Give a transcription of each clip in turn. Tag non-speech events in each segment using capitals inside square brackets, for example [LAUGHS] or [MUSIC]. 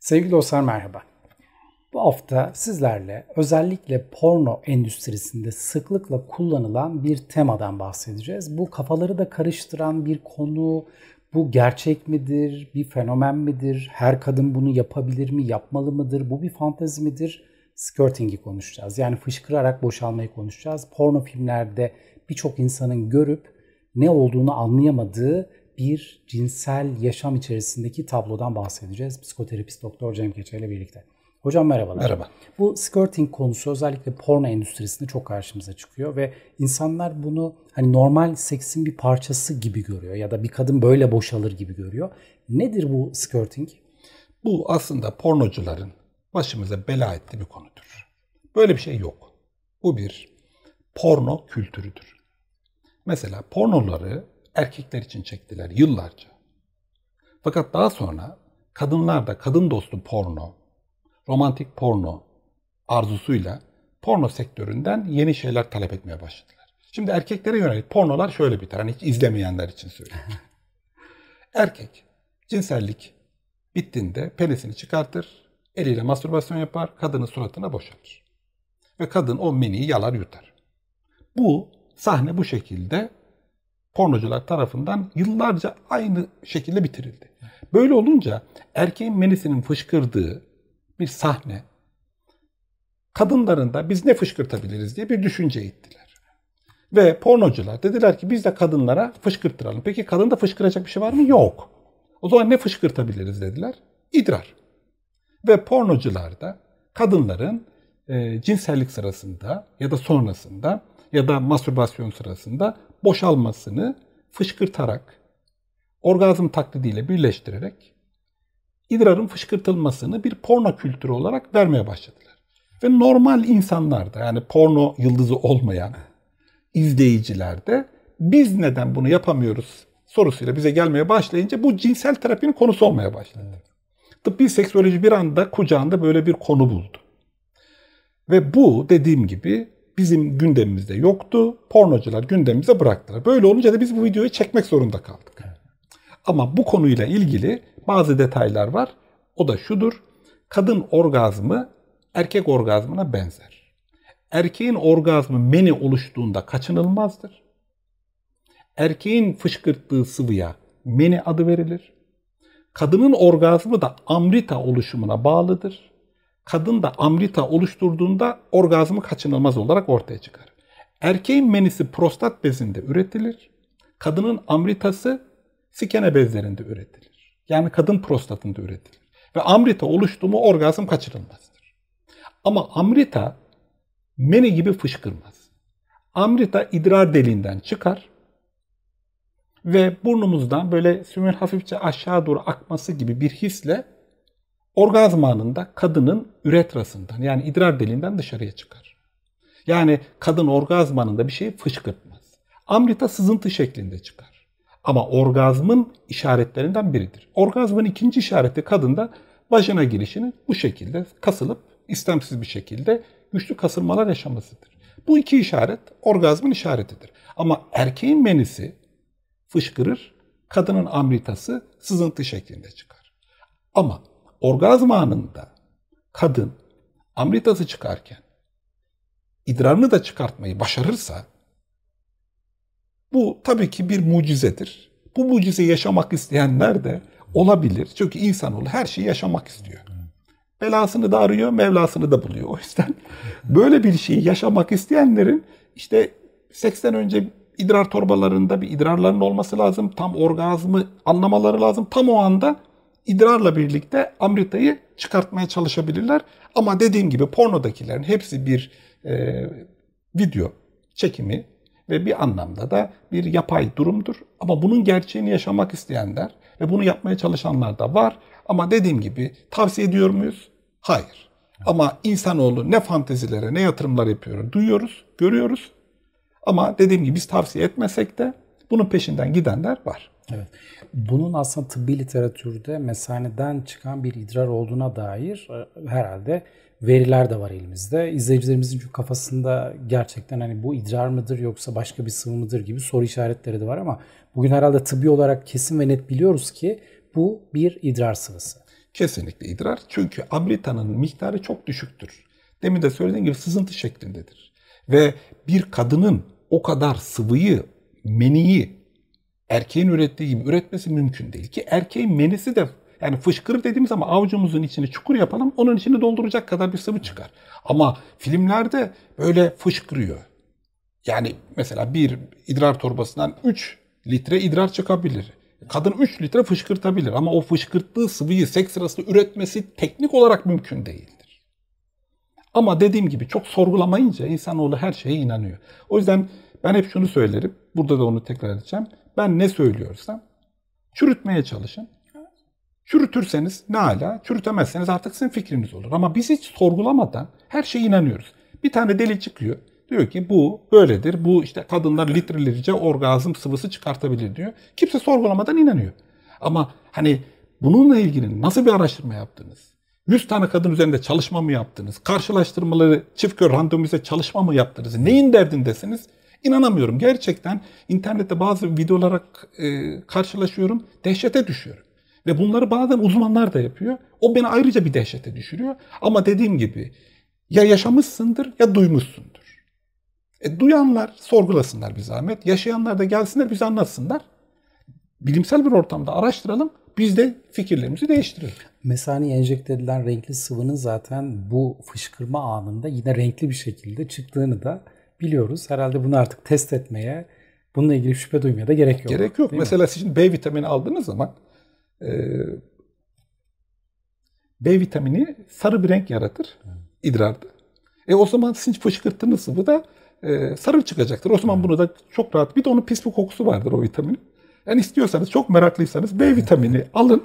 Sevgili dostlar merhaba. Bu hafta sizlerle özellikle porno endüstrisinde sıklıkla kullanılan bir temadan bahsedeceğiz. Bu kafaları da karıştıran bir konu, bu gerçek midir, bir fenomen midir, her kadın bunu yapabilir mi, yapmalı mıdır, bu bir fantezi midir? Skirting'i konuşacağız. Yani fışkırarak boşalmayı konuşacağız. Porno filmlerde birçok insanın görüp ne olduğunu anlayamadığı bir cinsel yaşam içerisindeki tablodan bahsedeceğiz. Psikoterapist Doktor Cem Keçer ile birlikte. Hocam merhabalar. Merhaba. Bu skirting konusu özellikle porno endüstrisinde çok karşımıza çıkıyor ve insanlar bunu hani normal seksin bir parçası gibi görüyor ya da bir kadın böyle boşalır gibi görüyor. Nedir bu skirting? Bu aslında pornocuların başımıza bela ettiği bir konudur. Böyle bir şey yok. Bu bir porno kültürüdür. Mesela pornoları erkekler için çektiler yıllarca. Fakat daha sonra kadınlar da kadın dostu porno, romantik porno arzusuyla porno sektöründen yeni şeyler talep etmeye başladılar. Şimdi erkeklere yönelik pornolar şöyle biter. Hani hiç izlemeyenler için söylüyorum. [LAUGHS] Erkek cinsellik bittiğinde penisini çıkartır, eliyle mastürbasyon yapar, kadının suratına boşaltır Ve kadın o meniyi yalar yutar. Bu sahne bu şekilde pornocular tarafından yıllarca aynı şekilde bitirildi. Böyle olunca erkeğin menisinin fışkırdığı bir sahne kadınların da biz ne fışkırtabiliriz diye bir düşünce ittiler. Ve pornocular dediler ki biz de kadınlara fışkırttıralım. Peki kadında fışkıracak bir şey var mı? Yok. O zaman ne fışkırtabiliriz dediler? İdrar. Ve pornocular da kadınların e, cinsellik sırasında ya da sonrasında ya da mastürbasyon sırasında boşalmasını fışkırtarak, orgazm taklidiyle birleştirerek idrarın fışkırtılmasını bir porno kültürü olarak vermeye başladılar. Ve normal insanlarda yani porno yıldızı olmayan izleyicilerde biz neden bunu yapamıyoruz sorusuyla bize gelmeye başlayınca bu cinsel terapinin konusu olmaya başladı. Tıbbi seksoloji bir anda kucağında böyle bir konu buldu. Ve bu dediğim gibi bizim gündemimizde yoktu. Pornocular gündemimize bıraktılar. Böyle olunca da biz bu videoyu çekmek zorunda kaldık. Ama bu konuyla ilgili bazı detaylar var. O da şudur. Kadın orgazmı erkek orgazmına benzer. Erkeğin orgazmı meni oluştuğunda kaçınılmazdır. Erkeğin fışkırttığı sıvıya meni adı verilir. Kadının orgazmı da amrita oluşumuna bağlıdır kadın da amrita oluşturduğunda orgazmı kaçınılmaz olarak ortaya çıkar. Erkeğin menisi prostat bezinde üretilir. Kadının amritası sikene bezlerinde üretilir. Yani kadın prostatında üretilir. Ve amrita oluştu mu orgazm kaçınılmazdır. Ama amrita meni gibi fışkırmaz. Amrita idrar deliğinden çıkar ve burnumuzdan böyle sümün hafifçe aşağı doğru akması gibi bir hisle orgazm anında kadının üretrasından yani idrar deliğinden dışarıya çıkar. Yani kadın orgazm anında bir şeyi fışkırtmaz. Amrita sızıntı şeklinde çıkar. Ama orgazmın işaretlerinden biridir. Orgazmın ikinci işareti kadında vajina girişinin bu şekilde kasılıp istemsiz bir şekilde güçlü kasılmalar yaşamasıdır. Bu iki işaret orgazmın işaretidir. Ama erkeğin menisi fışkırır, kadının amritası sızıntı şeklinde çıkar. Ama orgazm anında kadın amritası çıkarken idrarını da çıkartmayı başarırsa bu tabii ki bir mucizedir. Bu mucizeyi yaşamak isteyenler de olabilir. Çünkü insanoğlu her şeyi yaşamak istiyor. Belasını da arıyor, Mevlasını da buluyor. O yüzden böyle bir şeyi yaşamak isteyenlerin işte 80 önce idrar torbalarında bir idrarların olması lazım. Tam orgazmı anlamaları lazım. Tam o anda idrarla birlikte amritayı çıkartmaya çalışabilirler. Ama dediğim gibi pornodakilerin hepsi bir e, video çekimi ve bir anlamda da bir yapay durumdur. Ama bunun gerçeğini yaşamak isteyenler ve bunu yapmaya çalışanlar da var. Ama dediğim gibi tavsiye ediyor muyuz? Hayır. Ama insanoğlu ne fantezilere ne yatırımlar yapıyor duyuyoruz, görüyoruz. Ama dediğim gibi biz tavsiye etmesek de bunun peşinden gidenler var. Evet. Bunun aslında tıbbi literatürde mesaneden çıkan bir idrar olduğuna dair e, herhalde veriler de var elimizde. İzleyicilerimizin çünkü kafasında gerçekten hani bu idrar mıdır yoksa başka bir sıvı mıdır gibi soru işaretleri de var ama bugün herhalde tıbbi olarak kesin ve net biliyoruz ki bu bir idrar sıvısı. Kesinlikle idrar. Çünkü amritanın miktarı çok düşüktür. Demin de söylediğim gibi sızıntı şeklindedir. Ve bir kadının o kadar sıvıyı meniyi erkeğin ürettiği gibi üretmesi mümkün değil ki erkeğin menisi de yani fışkırıp dediğimiz ama avcumuzun içine çukur yapalım onun içini dolduracak kadar bir sıvı çıkar. Ama filmlerde böyle fışkırıyor. Yani mesela bir idrar torbasından 3 litre idrar çıkabilir. Kadın 3 litre fışkırtabilir ama o fışkırttığı sıvıyı seks sırasında üretmesi teknik olarak mümkün değildir. Ama dediğim gibi çok sorgulamayınca insanoğlu her şeye inanıyor. O yüzden ben hep şunu söylerim. Burada da onu tekrar edeceğim. Ben ne söylüyorsam çürütmeye çalışın. Çürütürseniz ne ala, çürütemezseniz artık sizin fikriniz olur. Ama biz hiç sorgulamadan her şeye inanıyoruz. Bir tane deli çıkıyor. Diyor ki bu böyledir. Bu işte kadınlar litrelerce orgazm sıvısı çıkartabilir diyor. Kimse sorgulamadan inanıyor. Ama hani bununla ilgili nasıl bir araştırma yaptınız? 100 tane kadın üzerinde çalışma mı yaptınız? Karşılaştırmaları çift kör randomize çalışma mı yaptınız? Neyin derdindesiniz? İnanamıyorum. Gerçekten internette bazı videolara e, karşılaşıyorum. Dehşete düşüyorum. Ve bunları bazen uzmanlar da yapıyor. O beni ayrıca bir dehşete düşürüyor. Ama dediğim gibi ya yaşamışsındır ya duymuşsundur. E, duyanlar sorgulasınlar bir zahmet. Yaşayanlar da gelsinler bize anlatsınlar. Bilimsel bir ortamda araştıralım. Biz de fikirlerimizi değiştiririz. Mesane enjekte edilen renkli sıvının zaten bu fışkırma anında yine renkli bir şekilde çıktığını da biliyoruz. Herhalde bunu artık test etmeye, bununla ilgili şüphe duymaya da gerek yok. Gerek yok. Mesela mi? siz B vitamini aldığınız zaman e, B vitamini sarı bir renk yaratır idrarda. E o zaman sizin fışkırttığınız sıvı da e, sarı çıkacaktır. O zaman bunu da çok rahat bir de onun pis bir kokusu vardır o vitaminin. Yani istiyorsanız çok meraklıysanız B vitamini alın.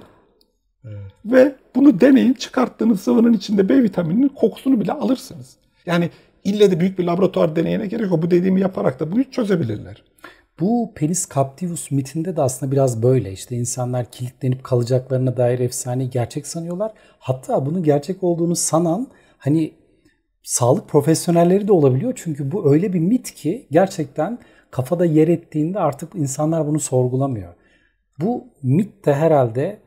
Evet. Ve bunu deneyin. Çıkarttığınız sıvının içinde B vitamininin kokusunu bile alırsınız. Yani İlle de büyük bir laboratuvar deneyine gerek yok. Bu dediğimi yaparak da bunu çözebilirler. Bu Penis Captivus mitinde de aslında biraz böyle işte insanlar kilitlenip kalacaklarına dair efsaneyi gerçek sanıyorlar. Hatta bunun gerçek olduğunu sanan hani sağlık profesyonelleri de olabiliyor. Çünkü bu öyle bir mit ki gerçekten kafada yer ettiğinde artık insanlar bunu sorgulamıyor. Bu mit de herhalde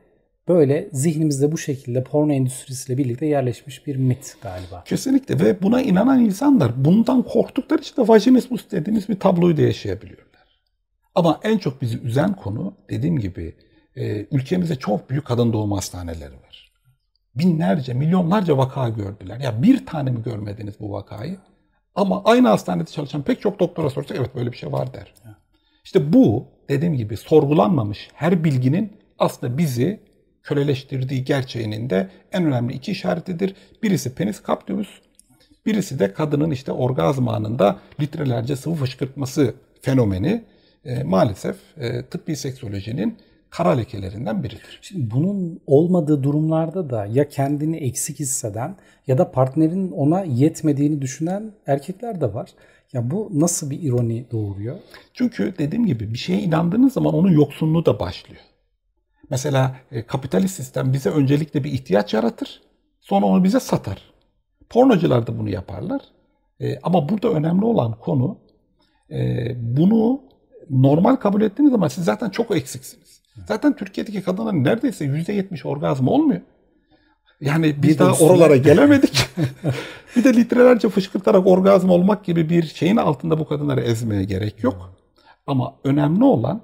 Böyle zihnimizde bu şekilde porno endüstrisiyle birlikte yerleşmiş bir mit galiba. Kesinlikle ve buna inanan insanlar bundan korktukları için de vajinismus dediğimiz bir tabloyu da yaşayabiliyorlar. Ama en çok bizi üzen konu dediğim gibi e, ülkemizde çok büyük kadın doğum hastaneleri var. Binlerce, milyonlarca vaka gördüler. Ya bir tane mi görmediniz bu vakayı? Ama aynı hastanede çalışan pek çok doktora sorsak evet böyle bir şey var der. İşte bu dediğim gibi sorgulanmamış her bilginin aslında bizi köleleştirdiği gerçeğinin de en önemli iki işaretidir. Birisi penis kaptübüs, birisi de kadının işte orgazm anında litrelerce sıvı fışkırtması fenomeni e, maalesef e, tıbbi seksolojinin kara lekelerinden biridir. Şimdi bunun olmadığı durumlarda da ya kendini eksik hisseden ya da partnerin ona yetmediğini düşünen erkekler de var. Ya bu nasıl bir ironi doğuruyor? Çünkü dediğim gibi bir şeye inandığınız zaman onun yoksunluğu da başlıyor. Mesela e, kapitalist sistem bize öncelikle bir ihtiyaç yaratır. Sonra onu bize satar. Pornocular da bunu yaparlar. E, ama burada önemli olan konu e, bunu normal kabul ettiğiniz zaman siz zaten çok eksiksiniz. Zaten Türkiye'deki kadınların neredeyse yüzde yetmiş orgazm olmuyor. Yani biz bir daha üstüne. oralara gelemedik. [LAUGHS] [LAUGHS] bir de litrelerce fışkırtarak orgazm olmak gibi bir şeyin altında bu kadınları ezmeye gerek yok. Hmm. Ama önemli olan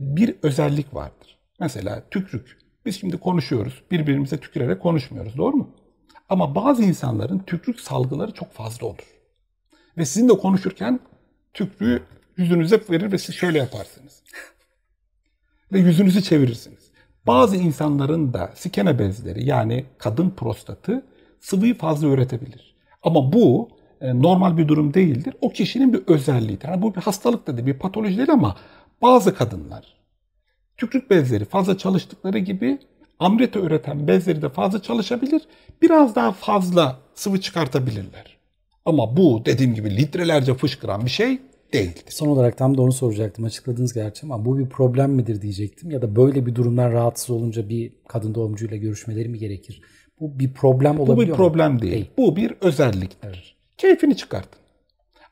bir özellik vardır. Mesela tükrük. Biz şimdi konuşuyoruz. Birbirimize tükürerek konuşmuyoruz. Doğru mu? Ama bazı insanların tükrük salgıları çok fazla olur. Ve sizin de konuşurken tükrüğü yüzünüze verir ve siz şöyle yaparsınız. ve yüzünüzü çevirirsiniz. Bazı insanların da sikene bezleri yani kadın prostatı sıvıyı fazla üretebilir. Ama bu e, normal bir durum değildir. O kişinin bir özelliğidir. Yani bu bir hastalık da değil, bir patoloji değil ama bazı kadınlar Tükürük bezleri fazla çalıştıkları gibi amrete üreten bezleri de fazla çalışabilir. Biraz daha fazla sıvı çıkartabilirler. Ama bu dediğim gibi litrelerce fışkıran bir şey değildi. Son olarak tam da onu soracaktım. Açıkladınız gerçi ama bu bir problem midir diyecektim. Ya da böyle bir durumdan rahatsız olunca bir kadın doğumcuyla görüşmeleri mi gerekir? Bu bir problem olabiliyor mu? Bu bir problem değil. değil. Bu bir özelliktir. Evet. Keyfini çıkartın.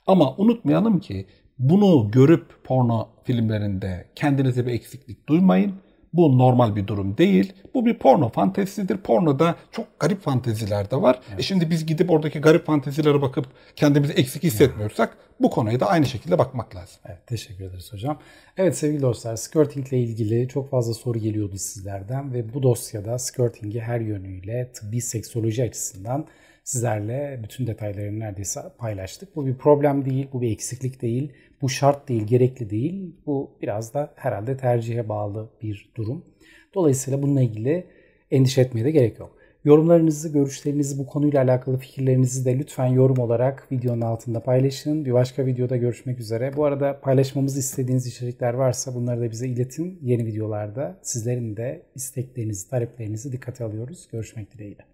Ama unutmayalım ki bunu görüp porno filmlerinde kendinize bir eksiklik duymayın. Bu normal bir durum değil. Bu bir porno fantezisidir. Pornoda çok garip fanteziler de var. E evet. E şimdi biz gidip oradaki garip fantezilere bakıp kendimizi eksik hissetmiyorsak bu konuya da aynı şekilde bakmak lazım. Evet, teşekkür ederiz hocam. Evet sevgili dostlar, skirting ile ilgili çok fazla soru geliyordu sizlerden ve bu dosyada skirting'i her yönüyle tıbbi seksoloji açısından sizlerle bütün detaylarını neredeyse paylaştık. Bu bir problem değil, bu bir eksiklik değil, bu şart değil, gerekli değil. Bu biraz da herhalde tercihe bağlı bir durum. Dolayısıyla bununla ilgili endişe etmeye de gerek yok. Yorumlarınızı, görüşlerinizi, bu konuyla alakalı fikirlerinizi de lütfen yorum olarak videonun altında paylaşın. Bir başka videoda görüşmek üzere. Bu arada paylaşmamızı istediğiniz içerikler varsa bunları da bize iletin. Yeni videolarda sizlerin de isteklerinizi, taleplerinizi dikkate alıyoruz. Görüşmek dileğiyle.